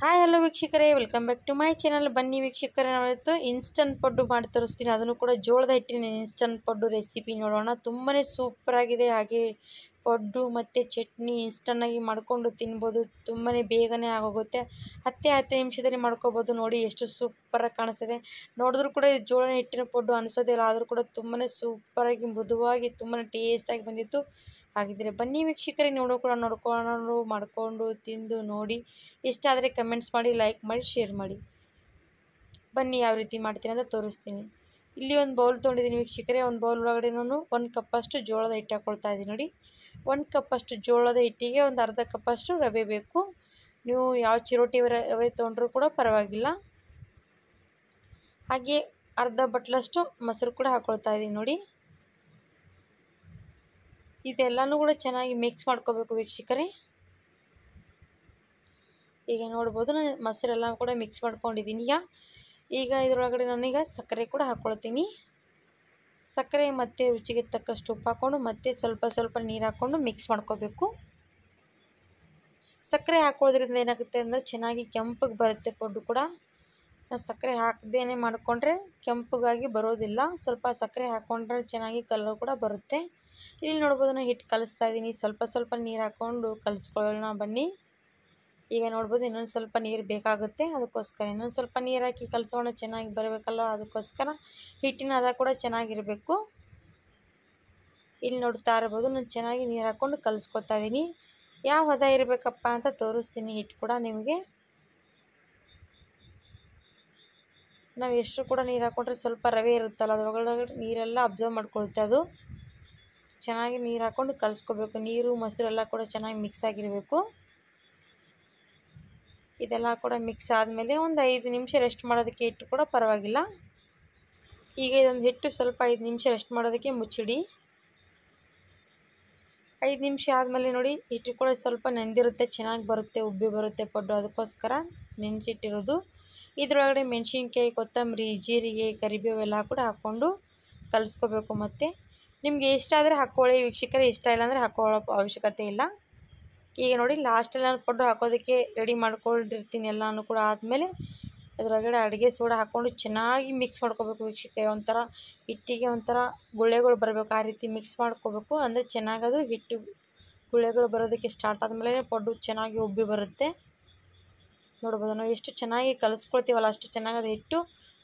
hi hello ವೀಕ್ಷಕರೇ welcome back to my channel ಬನ್ನಿ ವೀಕ್ಷಕರೇ ನಾವಿತ್ತು ಇನ್ಸ್ಟಂಟ್ ಪಡ್ಡು ಮಾಡಿ ತರಿಸ್ತೀನಿ ಅದನ್ನು ಕೂಡ ಜೋಳದ ಹಿಟ್ಟಿನ ಇನ್ಸ್ಟಂಟ್ ಪಡ್ಡು ರೆಸಿಪಿ ನೋಡೋಣ ತುಂಬಾ ಸೂಪರಾಗಿದೆ ಹಾಗೆ ಪಡ್ಡು ಮತ್ತು ಚಟ್ನಿ ಇನ್ಸ್ಟನ್ನಾಗಿ ಮಾಡಿಕೊಂಡು ತಿನ್ಬೋದು ತುಂಬಾ ಬೇಗನೆ ಆಗೋಗುತ್ತೆ ಹತ್ತೆ ಹತ್ತು ನಿಮಿಷದಲ್ಲಿ ಮಾಡ್ಕೋಬೋದು ನೋಡಿ ಎಷ್ಟು ಸೂಪರಾಗಿ ಕಾಣಿಸ್ತದೆ ನೋಡಿದ್ರೂ ಕೂಡ ಜೋಳನ ಹಿಟ್ಟಿನ ಪಡ್ಡು ಅನಿಸೋದಿಲ್ಲ ಆದರೂ ಕೂಡ ತುಂಬಾ ಸೂಪರಾಗಿ ಮೃದುವಾಗಿ ತುಂಬಾ ಟೇಸ್ಟಾಗಿ ಬಂದಿತ್ತು ಹಾಗಿದ್ದರೆ ಬನ್ನಿ ವೀಕ್ಷಕರೇ ನೋಡೋ ಕೂಡ ನೋಡ್ಕೊಂಡು ಮಾಡಿಕೊಂಡು ತಿಂದು ನೋಡಿ ಇಷ್ಟ ಕಮೆಂಟ್ಸ್ ಮಾಡಿ ಲೈಕ್ ಮಾಡಿ ಶೇರ್ ಮಾಡಿ ಬನ್ನಿ ಯಾವ ರೀತಿ ಮಾಡ್ತೀನಿ ಅಂತ ತೋರಿಸ್ತೀನಿ ಇಲ್ಲಿ ಒಂದು ಬೌಲ್ ತೊಗೊಂಡಿದ್ದೀನಿ ವೀಕ್ಷಕರೇ ಒಂದು ಬೌಲ್ ಒಳಗಡೆ ನಾನು ಒಂದು ಕಪ್ಪಷ್ಟು ಜೋಳದ ಹಿಟ್ಟು ಹಾಕ್ಕೊಳ್ತಾ ಇದ್ದೀನಿ ನೋಡಿ ಒಂದು ಕಪ್ಪಷ್ಟು ಜೋಳದ ಹಿಟ್ಟಿಗೆ ಒಂದು ಅರ್ಧ ಕಪ್ಪಷ್ಟು ರವೆ ಬೇಕು ನೀವು ಯಾವ ಚಿರೋಟಿ ರವೆ ತೊಗೊಂಡ್ರೂ ಕೂಡ ಪರವಾಗಿಲ್ಲ ಹಾಗೆ ಅರ್ಧ ಬಟ್ಲಷ್ಟು ಮೊಸರು ಕೂಡ ಹಾಕ್ಕೊಳ್ತಾ ಇದ್ದೀನಿ ನೋಡಿ ಇದೆಲ್ಲನೂ ಕೂಡ ಚೆನ್ನಾಗಿ ಮಿಕ್ಸ್ ಮಾಡ್ಕೋಬೇಕು ವೀಕ್ಷಕರೇ ಈಗ ನೋಡ್ಬೋದು ನಾನು ಮೊಸರೆಲ್ಲ ಕೂಡ ಮಿಕ್ಸ್ ಮಾಡ್ಕೊಂಡಿದ್ದೀನಿ ಈಗ ಈಗ ಇದರೊಳಗಡೆ ನಾನೀಗ ಸಕ್ಕರೆ ಕೂಡ ಹಾಕ್ಕೊಳ್ತೀನಿ ಸಕ್ಕರೆ ಮತ್ತು ರುಚಿಗೆ ತಕ್ಕಷ್ಟು ಉಪ್ಪು ಹಾಕ್ಕೊಂಡು ಮತ್ತೆ ಸ್ವಲ್ಪ ಸ್ವಲ್ಪ ನೀರು ಹಾಕ್ಕೊಂಡು ಮಿಕ್ಸ್ ಮಾಡ್ಕೋಬೇಕು ಸಕ್ಕರೆ ಹಾಕೋದ್ರಿಂದ ಏನಾಗುತ್ತೆ ಅಂದರೆ ಚೆನ್ನಾಗಿ ಕೆಂಪಗೆ ಬರುತ್ತೆ ಪೊಡ್ಡು ಕೂಡ ನಾವು ಸಕ್ಕರೆ ಹಾಕದೇನೆ ಮಾಡಿಕೊಂಡ್ರೆ ಕೆಂಪಗಾಗಿ ಬರೋದಿಲ್ಲ ಸ್ವಲ್ಪ ಸಕ್ಕರೆ ಹಾಕ್ಕೊಂಡ್ರೆ ಚೆನ್ನಾಗಿ ಕಲರ್ ಕೂಡ ಬರುತ್ತೆ ಇಲ್ಲಿ ನೋಡ್ಬೋದು ನಾನು ಹಿಟ್ಟು ಕಲಿಸ್ತಾ ಇದ್ದೀನಿ ಸ್ವಲ್ಪ ಸ್ವಲ್ಪ ನೀರು ಹಾಕ್ಕೊಂಡು ಕಲಿಸ್ಕೊಳ್ಳೋಣ ಬನ್ನಿ ಈಗ ನೋಡ್ಬೋದು ಇನ್ನೊಂದು ಸ್ವಲ್ಪ ನೀರು ಬೇಕಾಗುತ್ತೆ ಅದಕ್ಕೋಸ್ಕರ ಇನ್ನೊಂದು ಸ್ವಲ್ಪ ನೀರು ಹಾಕಿ ಕಲಿಸೋಣ ಚೆನ್ನಾಗಿ ಬರಬೇಕಲ್ಲ ಅದಕ್ಕೋಸ್ಕರ ಹಿಟ್ಟಿನ ಅದ ಕೂಡ ಚೆನ್ನಾಗಿರಬೇಕು ಇಲ್ಲಿ ನೋಡ್ತಾ ಇರ್ಬೋದು ನಾನು ಚೆನ್ನಾಗಿ ನೀರು ಹಾಕ್ಕೊಂಡು ಕಲಿಸ್ಕೊತಾ ಇದ್ದೀನಿ ಯಾವ ಹದ ಇರಬೇಕಪ್ಪ ಅಂತ ತೋರಿಸ್ತೀನಿ ಹಿಟ್ಟು ಕೂಡ ನಿಮಗೆ ನಾವು ಎಷ್ಟು ಕೂಡ ನೀರು ಹಾಕ್ಕೊಂಡ್ರೆ ಸ್ವಲ್ಪ ರವೆ ಇರುತ್ತಲ್ಲ ಅದರೊಳಗಡೆ ನೀರೆಲ್ಲ ಅಬ್ಸರ್ವ್ ಮಾಡ್ಕೊಳುತ್ತೆ ಅದು ಚೆನ್ನಾಗಿ ನೀರು ಹಾಕ್ಕೊಂಡು ಕಲಿಸ್ಕೋಬೇಕು ನೀರು ಎಲ್ಲ ಕೂಡ ಚೆನ್ನಾಗಿ ಮಿಕ್ಸ್ ಆಗಿರಬೇಕು ಇದೆಲ್ಲ ಕೂಡ ಮಿಕ್ಸ್ ಆದಮೇಲೆ ಒಂದು ಐದು ನಿಮಿಷ ರೆಸ್ಟ್ ಮಾಡೋದಕ್ಕೆ ಹಿಟ್ಟು ಕೂಡ ಪರವಾಗಿಲ್ಲ ಈಗ ಇದೊಂದು ಹಿಟ್ಟು ಸ್ವಲ್ಪ ಐದು ನಿಮಿಷ ರೆಸ್ಟ್ ಮಾಡೋದಕ್ಕೆ ಮುಚ್ಚಿಡಿ ಐದು ನಿಮಿಷ ಆದಮೇಲೆ ನೋಡಿ ಹಿಟ್ಟು ಕೂಡ ಸ್ವಲ್ಪ ನೆಂದಿರುತ್ತೆ ಚೆನ್ನಾಗಿ ಬರುತ್ತೆ ಉಬ್ಬಿ ಬರುತ್ತೆ ಪಡ್ಡು ಅದಕ್ಕೋಸ್ಕರ ನೆನೆಸಿಟ್ಟಿರೋದು ಇದರೊಳಗಡೆ ಮೆಣಸಿನ್ಕಾಯಿ ಕೊತ್ತಂಬರಿ ಜೀರಿಗೆ ಕರಿಬೇವು ಎಲ್ಲ ಕೂಡ ಹಾಕ್ಕೊಂಡು ಕಲಿಸ್ಕೋಬೇಕು ಮತ್ತು ನಿಮಗೆ ಇಷ್ಟ ಆದರೆ ಹಾಕ್ಕೊಳ್ಳಿ ವೀಕ್ಷಕರೇ ಇಷ್ಟ ಇಲ್ಲ ಅಂದರೆ ಹಾಕ್ಕೊಳ್ಳೋ ಅವಶ್ಯಕತೆ ಇಲ್ಲ ಈಗ ನೋಡಿ ಲಾಸ್ಟಲ್ಲಿ ನಾನು ಫೋಟೋ ಹಾಕೋದಕ್ಕೆ ರೆಡಿ ಮಾಡ್ಕೊಂಡಿರ್ತೀನಿ ಎಲ್ಲಾನು ಕೂಡ ಆದಮೇಲೆ ಅದರೊಳಗಡೆ ಅಡುಗೆ ಸೋಡಾ ಹಾಕ್ಕೊಂಡು ಚೆನ್ನಾಗಿ ಮಿಕ್ಸ್ ಮಾಡ್ಕೋಬೇಕು ವೀಕ್ಷಕರೇ ಒಂಥರ ಹಿಟ್ಟಿಗೆ ಒಂಥರ ಗುಳ್ಳೆಗಳು ಬರಬೇಕು ಆ ರೀತಿ ಮಿಕ್ಸ್ ಮಾಡ್ಕೋಬೇಕು ಅಂದರೆ ಚೆನ್ನಾಗದು ಹಿಟ್ಟು ಗುಳ್ಳೆಗಳು ಬರೋದಕ್ಕೆ ಸ್ಟಾರ್ಟ್ ಆದಮೇಲೆ ಪಡ್ಡು ಚೆನ್ನಾಗಿ ಉಬ್ಬಿ ಬರುತ್ತೆ ನೋಡ್ಬೋದು ನಾವು ಎಷ್ಟು ಚೆನ್ನಾಗಿ ಕಲಿಸ್ಕೊಳ್ತೀವಲ್ಲ ಅಷ್ಟು ಚೆನ್ನಾಗಿ ಅದು ಹಿಟ್ಟು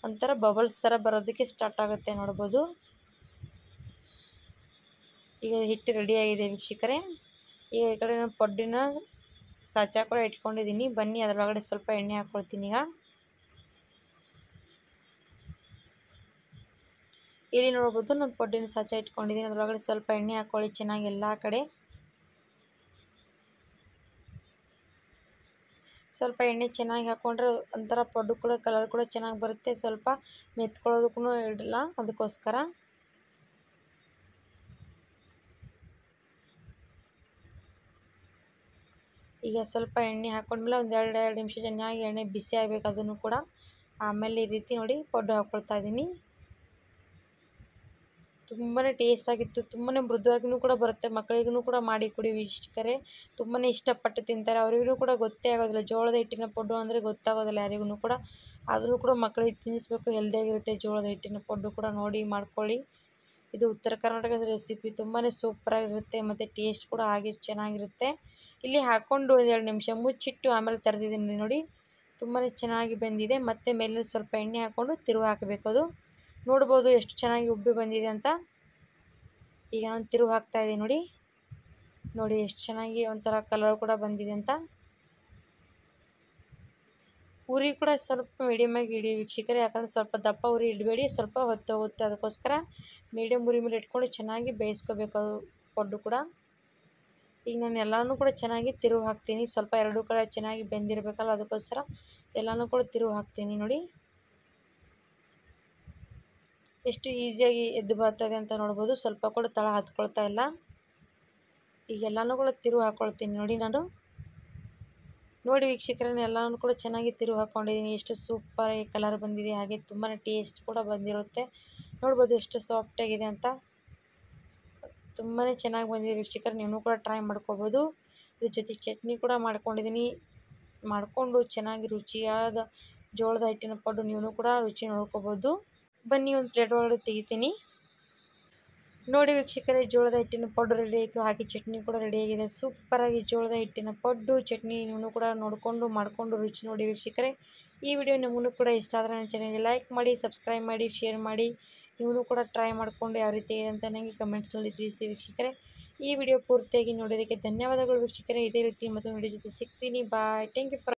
ಒಂಥರ ಬಬಲ್ಸ್ ಥರ ಬರೋದಕ್ಕೆ ಸ್ಟಾರ್ಟ್ ಆಗುತ್ತೆ ನೋಡ್ಬೋದು ಈಗ ಹಿಟ್ಟು ರೆಡಿಯಾಗಿದೆ ವೀಕ್ಷಕರೇ ಈಗ ಈ ಕಡೆ ನಾನು ಪಡ್ಡಿನ ಸಾಚ ಕೂಡ ಇಟ್ಕೊಂಡಿದ್ದೀನಿ ಬನ್ನಿ ಅದರೊಳಗಡೆ ಸ್ವಲ್ಪ ಎಣ್ಣೆ ಹಾಕ್ಕೊಳ್ತೀನಿ ಈಗ ಇಲ್ಲಿ ನೋಡ್ಬೋದು ನಾನು ಪೊಡ್ಡಿನ ಸಾಚ ಇಟ್ಕೊಂಡಿದ್ದೀನಿ ಅದರೊಳಗಡೆ ಸ್ವಲ್ಪ ಎಣ್ಣೆ ಹಾಕ್ಕೊಳ್ಳಿ ಚೆನ್ನಾಗಿ ಎಲ್ಲ ಕಡೆ ಸ್ವಲ್ಪ ಎಣ್ಣೆ ಚೆನ್ನಾಗಿ ಹಾಕ್ಕೊಂಡ್ರೆ ಒಂಥರ ಪೊಡ್ಡು ಕೂಡ ಕಲರ್ ಕೂಡ ಚೆನ್ನಾಗಿ ಬರುತ್ತೆ ಸ್ವಲ್ಪ ಮೆತ್ಕೊಳ್ಳೋದಕ್ಕೂ ಇಡಲ್ಲ ಅದಕ್ಕೋಸ್ಕರ ಈಗ ಸ್ವಲ್ಪ ಎಣ್ಣೆ ಹಾಕೊಂಡ್ಮೇಲೆ ಒಂದು ಎರಡು ಎರಡು ನಿಮಿಷ ಚೆನ್ನಾಗಿ ಎಣ್ಣೆ ಬಿಸಿ ಆಗಬೇಕು ಅದನ್ನು ಕೂಡ ಆಮೇಲೆ ಈ ರೀತಿ ನೋಡಿ ಪಡ್ಡು ಹಾಕ್ಕೊಳ್ತಾ ಇದ್ದೀನಿ ತುಂಬಾ ಟೇಸ್ಟ್ ಆಗಿತ್ತು ತುಂಬಾ ಮೃದುವಾಗಿಯೂ ಕೂಡ ಬರುತ್ತೆ ಮಕ್ಕಳಿಗೂ ಕೂಡ ಮಾಡಿ ಕೊಡಿ ಇಷ್ಟಕರೇ ತುಂಬಾ ಇಷ್ಟಪಟ್ಟು ತಿಂತಾರೆ ಅವರಿಗೂ ಕೂಡ ಗೊತ್ತೇ ಆಗೋದಿಲ್ಲ ಜೋಳದ ಹಿಟ್ಟಿನ ಪೊಡ್ಡು ಅಂದರೆ ಗೊತ್ತಾಗೋದಿಲ್ಲ ಯಾರಿಗೂ ಕೂಡ ಅದನ್ನು ಕೂಡ ಮಕ್ಕಳಿಗೆ ತಿನ್ನಿಸ್ಬೇಕು ಹೆಲ್ದಿಯಾಗಿರುತ್ತೆ ಜೋಳದ ಹಿಟ್ಟಿನ ಪೊಡ್ಡು ಕೂಡ ನೋಡಿ ಮಾಡ್ಕೊಳ್ಳಿ ಇದು ಉತ್ತರ ಕರ್ನಾಟಕದ ರೆಸಿಪಿ ತುಂಬಾ ಸೂಪರಾಗಿರುತ್ತೆ ಮತ್ತು ಟೇಸ್ಟ್ ಕೂಡ ಹಾಗೆ ಚೆನ್ನಾಗಿರುತ್ತೆ ಇಲ್ಲಿ ಹಾಕ್ಕೊಂಡು ಒಂದೆರಡು ನಿಮಿಷ ಮುಚ್ಚಿಟ್ಟು ಆಮೇಲೆ ತೆರೆದಿದ್ದೀನಿ ನೋಡಿ ತುಂಬಾ ಚೆನ್ನಾಗಿ ಬಂದಿದೆ ಮತ್ತು ಮೇಲೆ ಸ್ವಲ್ಪ ಎಣ್ಣೆ ಹಾಕ್ಕೊಂಡು ತಿರುವು ಹಾಕಬೇಕು ಅದು ನೋಡ್ಬೋದು ಎಷ್ಟು ಚೆನ್ನಾಗಿ ಉಬ್ಬಿ ಬಂದಿದೆ ಅಂತ ಈಗ ನಾನು ತಿರುವು ಹಾಕ್ತಾಯಿದ್ದೀನಿ ನೋಡಿ ನೋಡಿ ಎಷ್ಟು ಚೆನ್ನಾಗಿ ಒಂಥರ ಕಲರ್ ಕೂಡ ಬಂದಿದೆ ಅಂತ ಉರಿ ಕೂಡ ಸ್ವಲ್ಪ ಮೀಡಿಯಮಾಗಿ ಇಡಿ ವೀಕ್ಷಕರೇ ಯಾಕಂದ್ರೆ ಸ್ವಲ್ಪ ದಪ್ಪ ಉರಿ ಇಡಬೇಡಿ ಸ್ವಲ್ಪ ಹೊತ್ತೋಗುತ್ತೆ ಅದಕ್ಕೋಸ್ಕರ ಮೀಡಿಯಮ್ ಉರಿ ಮೇಲೆ ಇಟ್ಕೊಂಡು ಚೆನ್ನಾಗಿ ಬೇಯಿಸ್ಕೋಬೇಕು ಅದು ಕೂಡ ಈಗ ನಾನು ಎಲ್ಲನೂ ಕೂಡ ಚೆನ್ನಾಗಿ ತಿರುವು ಹಾಕ್ತೀನಿ ಸ್ವಲ್ಪ ಎರಡೂ ಕಡೆ ಚೆನ್ನಾಗಿ ಬೆಂದಿರಬೇಕಲ್ಲ ಅದಕ್ಕೋಸ್ಕರ ಎಲ್ಲನೂ ಕೂಡ ತಿರುವು ಹಾಕ್ತೀನಿ ನೋಡಿ ಎಷ್ಟು ಈಸಿಯಾಗಿ ಎದ್ದು ಬರ್ತದೆ ಅಂತ ನೋಡ್ಬೋದು ಸ್ವಲ್ಪ ಕೂಡ ತಳ ಹತ್ಕೊಳ್ತಾ ಇಲ್ಲ ಈಗ ಕೂಡ ತಿರುವು ಹಾಕ್ಕೊಳ್ತೀನಿ ನೋಡಿ ನಾನು ನೋಡಿ ವೀಕ್ಷಕರೇ ಎಲ್ಲನೂ ಕೂಡ ಚೆನ್ನಾಗಿ ತಿರುವು ಹಾಕ್ಕೊಂಡಿದ್ದೀನಿ ಎಷ್ಟು ಸೂಪರಾಗಿ ಕಲರ್ ಬಂದಿದೆ ಹಾಗೆ ತುಂಬಾ ಟೇಸ್ಟ್ ಕೂಡ ಬಂದಿರುತ್ತೆ ನೋಡ್ಬೋದು ಎಷ್ಟು ಸಾಫ್ಟಾಗಿದೆ ಅಂತ ತುಂಬಾ ಚೆನ್ನಾಗಿ ಬಂದಿದೆ ವೀಕ್ಷಕರು ನೀವು ಕೂಡ ಟ್ರೈ ಮಾಡ್ಕೋಬೋದು ಇದ್ರ ಜೊತೆಗೆ ಚಟ್ನಿ ಕೂಡ ಮಾಡ್ಕೊಂಡಿದ್ದೀನಿ ಮಾಡಿಕೊಂಡು ಚೆನ್ನಾಗಿ ರುಚಿಯಾದ ಜೋಳದ ಹಿಟ್ಟಿನ ಪಡ್ಡು ನೀವು ಕೂಡ ರುಚಿ ನೋಡ್ಕೋಬೋದು ಬನ್ನಿ ಒಂದು ಪ್ಲೇಟ್ ಒಳಗಡೆ ತೆಗಿತೀನಿ ನೋಡಿ ವೀಕ್ಷಕರೇ ಜೋಳದ ಹಿಟ್ಟಿನ ಪೌಡರ್ ರೆಡಿ ಆಯಿತು ಹಾಗೆ ಚಟ್ನಿ ಕೂಡ ರೆಡಿಯಾಗಿದೆ ಸೂಪರಾಗಿ ಜೋಳದ ಹಿಟ್ಟಿನ ಪಡ್ಡು ಚಟ್ನಿ ನೀವು ಕೂಡ ನೋಡಿಕೊಂಡು ಮಾಡಿಕೊಂಡು ರುಚಿ ನೋಡಿ ವೀಕ್ಷಕರೇ ಈ ವಿಡಿಯೋ ನಿಮಗೂ ಕೂಡ ಇಷ್ಟ ಆದರೆ ನನ್ನ ಚಾನಲ್ಗೆ ಲೈಕ್ ಮಾಡಿ ಸಬ್ಸ್ಕ್ರೈಬ್ ಮಾಡಿ ಶೇರ್ ಮಾಡಿ ನೀವು ಕೂಡ ಟ್ರೈ ಮಾಡಿಕೊಂಡು ಯಾವ ರೀತಿ ಇದೆ ಅಂತ ನನಗೆ ಕಮೆಂಟ್ಸ್ನಲ್ಲಿ ತಿಳಿಸಿ ವೀಕ್ಷಕರೇ ಈ ವಿಡಿಯೋ ಪೂರ್ತಿಯಾಗಿ ನೋಡೋದಕ್ಕೆ ಧನ್ಯವಾದಗಳು ವೀಕ್ಷಕರೇ ಇದೇ ರೀತಿ ಮತ್ತೊಂದು ವಿಡಿಯೋ ಜೊತೆ ಸಿಗ್ತೀನಿ ಬಾಯ್ ಥ್ಯಾಂಕ್ ಯು ಫಾರ್